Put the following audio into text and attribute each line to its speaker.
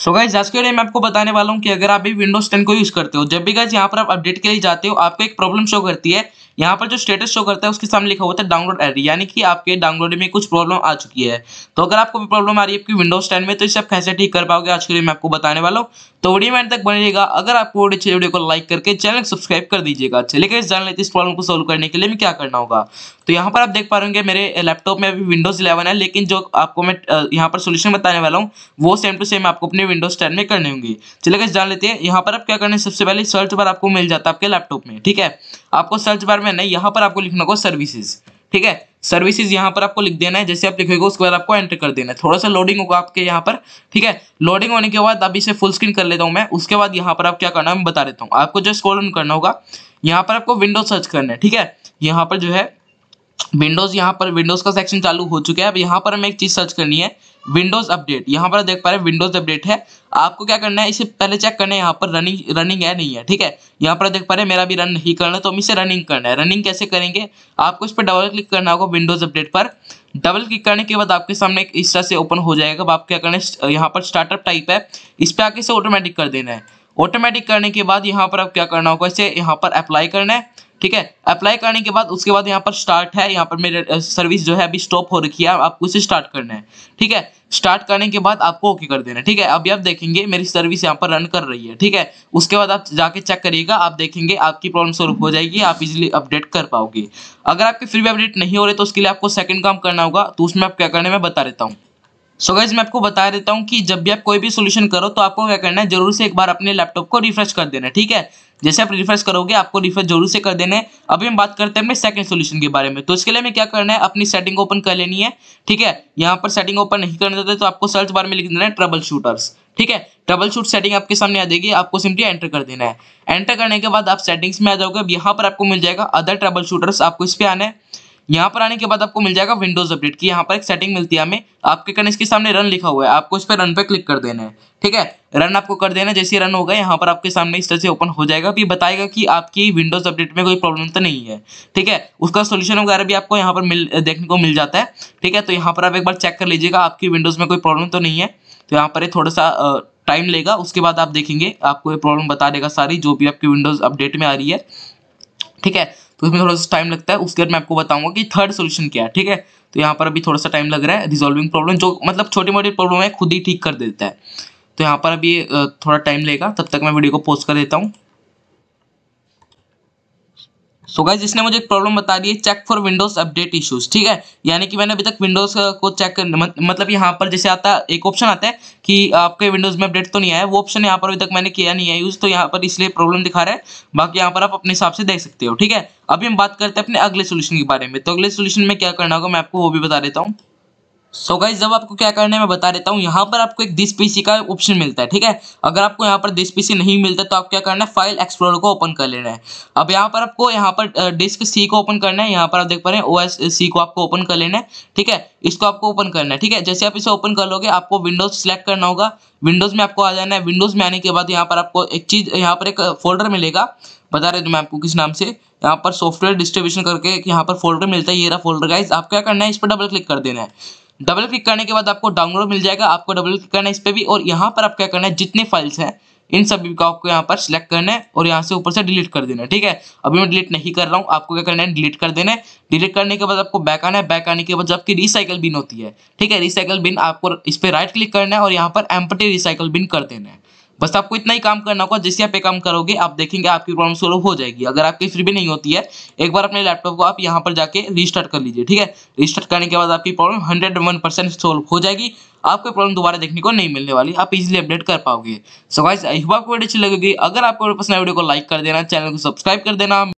Speaker 1: so guys आज के day मैं आपको बताने वाला हूँ कि अगर आप भी विंडोज 10 को यूज़ करते हो जब भी गाइज यहाँ पर आप अपडेट के लिए जाते हो आपको एक प्रॉब्लम शो करती है यहाँ पर जो स्टेटस शो करता है उसके सामने लिखा होता है डाउनलोड एड यानी कि आपके डाउनलोड में कुछ प्रॉब्लम आ चुकी है तो अगर आपको प्रॉब्लम आ रही है आपकी विंडोज टेन में तो इसे आप कैसे ठीक कर पाओगे आज के लिए मैं आपको बताने वाला हूँ तो वीडियो में तक बनेगा अगर आपको वीडियो को लाइक करके चैनल सब्सक्राइब कर दीजिएगा चलिए जान अच्छा, लेते इस प्रॉब्लम को सोल्व करने के लिए क्या करना होगा तो यहाँ पर आप देख पा रहे मेरे लैपटॉप में अभी विंडोज इलेवन है लेकिन जो आपको मैं यहाँ पर सोल्यूशन बताने वाला हूँ वो सेम टू सेम आपको अपने विंडोज टेन में करने होंगे गए जान लेते हैं यहाँ पर आप क्या करने सबसे पहले सर्च बार आपको मिल जाता है आपके लैपटॉप में ठीक है आपको सर्च बार में करना है यहाँ पर आपको लिखना होगा सर्विसेज ठीक है सर्विसेज यहाँ पर आपको लिख देना है जैसे आप लिखोगे उसके बाद आपको एंटर कर देना है थोड़ा सा लोडिंग होगा आपके यहाँ पर ठीक है लोडिंग होने के बाद अभी इसे फुल स्क्रीन कर लेता हूँ मैं उसके बाद यहाँ पर आप क्या करना है मैं बता देता हूँ आपको जो स्कोल करना होगा यहाँ पर आपको विंडो सर्च करना है ठीक है यहाँ पर जो है विंडोज यहाँ पर विंडोज का सेक्शन चालू हो चुका है अब यहाँ पर हमें एक चीज सर्च करनी है विंडोज अपडेट यहाँ पर देख पा रहे हैं विंडोज अपडेट है आपको क्या करना है इसे पहले चेक करना है यहाँ पर रनिंग रनिंग है नहीं है ठीक है यहाँ पर देख पा रहे हैं मेरा भी रन नहीं करना है तो हम इसे रनिंग करना है रनिंग कैसे करेंगे आपको इस पर डबल क्लिक करना होगा विंडोज अपडेट पर डबल क्लिक करने के बाद आपके सामने इस तरह से ओपन हो जाएगा अब आप क्या करना है यहाँ पर स्टार्टअप टाइप है इस पर आके इसे ऑटोमेटिक कर देना है ऑटोमेटिक करने के बाद यहाँ पर आप क्या करना होगा इसे यहाँ पर अप्लाई करना है ठीक है अप्लाई करने के बाद उसके बाद यहाँ पर स्टार्ट है यहाँ पर मेरे सर्विस जो है अभी स्टॉप हो रखी है आपको उसे स्टार्ट करना है ठीक है स्टार्ट करने के बाद आपको ओके कर देना है ठीक है अभी आप देखेंगे मेरी सर्विस यहाँ पर रन कर रही है ठीक है उसके बाद आप जाके चेक करिएगा आप देखेंगे आपकी प्रॉब्लम सॉल्व हो जाएगी आप इजिली अपडेट कर पाओगे अगर आपके फ्री अपडेट नहीं हो रहे तो उसके लिए आपको सेकंड काम करना होगा तो उसमें आप क्या करने में बता देता हूँ सो गाइज मैं आपको बता देता हूँ कि जब भी आप कोई भी सोल्यूशन करो तो आपको क्या करना है जरूर से एक बार अपने लैपटॉप को रिफ्रेश कर देना ठीक है जैसे आप रिफ्रेश करोगे आपको रिफ्रेश जरूर से कर देना है अभी हम बात करते हैं मैं सेकंड सॉल्यूशन के बारे में तो इसके लिए हमें क्या करना है अपनी सेटिंग ओपन कर लेनी है ठीक है यहाँ पर सेटिंग ओपन नहीं करना चाहते तो आपको सर्च बार में लिख देना है ट्रबल शूटर्स ठीक है ट्रबल शूट सेटिंग आपके सामने आ जाएगी आपको सिंपली एंटर कर देना है एंटर करने के बाद आप सेटिंग्स में आ जाओगे अब यहाँ पर आपको मिल जाएगा अदर ट्रबल शूटर्स आपको इस पर आना है यहाँ पर आने के बाद आपको मिल जाएगा विंडोज अपडेट की यहाँ पर एक सेटिंग मिलती है हमें आपके कन इसके सामने रन लिखा हुआ है आपको इस पर रन पे क्लिक कर देना है ठीक है रन आपको कर देना जैसे रन होगा यहाँ पर आपके सामने इस तरह से ओपन हो जाएगा भी बताएगा कि आपकी विंडोज अपडेट में कोई प्रॉब्लम तो नहीं है ठीक है उसका सोल्यूशन वगैरह भी आपको यहाँ पर मिल देखने को मिल जाता है ठीक है तो यहाँ पर आप एक बार चेक कर लीजिएगा आपकी विंडोज में कोई प्रॉब्लम तो नहीं है तो यहाँ पर थोड़ा सा टाइम लेगा उसके बाद आप देखेंगे आपको ये प्रॉब्लम बता देगा सारी जो भी आपकी विंडोज अपडेट में आ रही है ठीक है तो उसमें थोड़ा सा टाइम लगता है उसके बाद मैं आपको बताऊंगा कि थर्ड सोल्यूशन क्या है ठीक है तो यहाँ पर अभी थोड़ा सा टाइम लग रहा है रिजोल्विंग प्रॉब्लम जो मतलब छोटी मोटी प्रॉब्लम है खुद ही ठीक कर देता है तो यहाँ पर अभी थोड़ा टाइम लेगा तब तक मैं वीडियो को पोस्ट कर देता हूँ सो गाइज इसने मुझे एक प्रॉब्लम बता दी है check for Windows update issues ठीक है यानी कि मैंने अभी तक विंडोज को चेक मतलब यहाँ पर जैसे आता एक ऑप्शन आता है कि आपके विंडोज में अपडेट तो नहीं आया वो ऑप्शन यहाँ पर अभी तक मैंने किया नहीं है यूज तो यहाँ पर इसलिए प्रॉब्लम दिखा रहा है बाकी यहाँ पर आप अपने हिसाब से देख सकते हो ठीक है अभी हम बात करते हैं अपने अगले सोल्यूशन के बारे में तो अगले सोल्यूशन में क्या करना होगा मैं आपको वो भी बता देता हूँ सो गाइज जब आपको क्या करना है बता देता हूँ यहाँ पर आपको एक दिस पीसी का ऑप्शन मिलता है ठीक है अगर आपको यहाँ पर दिस पीसी नहीं मिलता तो आप क्या करना है फाइल एक्सप्लोरर को ओपन कर लेना है अब यहाँ पर आपको यहाँ पर डिस्क सी को ओपन करना है यहाँ पर आप देख पा रहे हैं ओ एस सी को आपको ओपन कर लेना है ठीक है इसको आपको ओपन करना है ठीक है जैसे आप इसे ओपन कर लोगे आपको विंडोज सेलेक्ट करना होगा विंडोज में आपको आ जाना है विंडोज में आने के बाद यहाँ पर आपको एक चीज यहाँ पर एक फोल्डर मिलेगा बता रहे थे मैं आपको किस नाम से यहाँ पर सॉफ्टवेयर डिस्ट्रीब्यूशन करके यहाँ पर फोल्डर मिलता है ये रहा फोल्डर गाइज आप क्या करना है इस पर डबल क्लिक कर देना है डबल क्लिक करने के बाद आपको डाउनलोड मिल जाएगा आपको डबल क्लिक करना है इस पर भी और यहाँ पर आप क्या करना है जितने फाइल्स हैं इन सभी को आपको यहाँ पर सिलेक्ट करना है और यहाँ से ऊपर से डिलीट कर देना है ठीक है अभी मैं डिलीट नहीं कर रहा हूँ आपको क्या करना है डिलीट कर देना है डिलीट करने के बाद आपको बैक आना है बैक आने के बाद जब आपकी रिसाइकल बिन होती है ठीक है रिसाइकल बिन आपको इस पर राइट क्लिक करना है और यहाँ पर एम्पटी रिसाइकल बिन कर देना है बस आपको इतना ही काम करना होगा जैसे आप ये काम करोगे आप देखेंगे आपकी प्रॉब्लम सोल्व हो जाएगी अगर आपकी फ्री भी नहीं होती है एक बार अपने लैपटॉप को आप यहाँ पर जाके रिस्टार्ट कर लीजिए ठीक है रिस्टार्ट करने के बाद आपकी problem hundred one percent solve हो जाएगी आपको प्रॉब्लम दोबारा देखने को नहीं मिलने वाली आप इजिली अपडेट कर पाओगे सो गाइस आई होप आपको वीडियो अच्छी लगेगी अगर आपको पसंद वीडियो को लाइक कर देना चैनल को सब्सक्राइब कर देना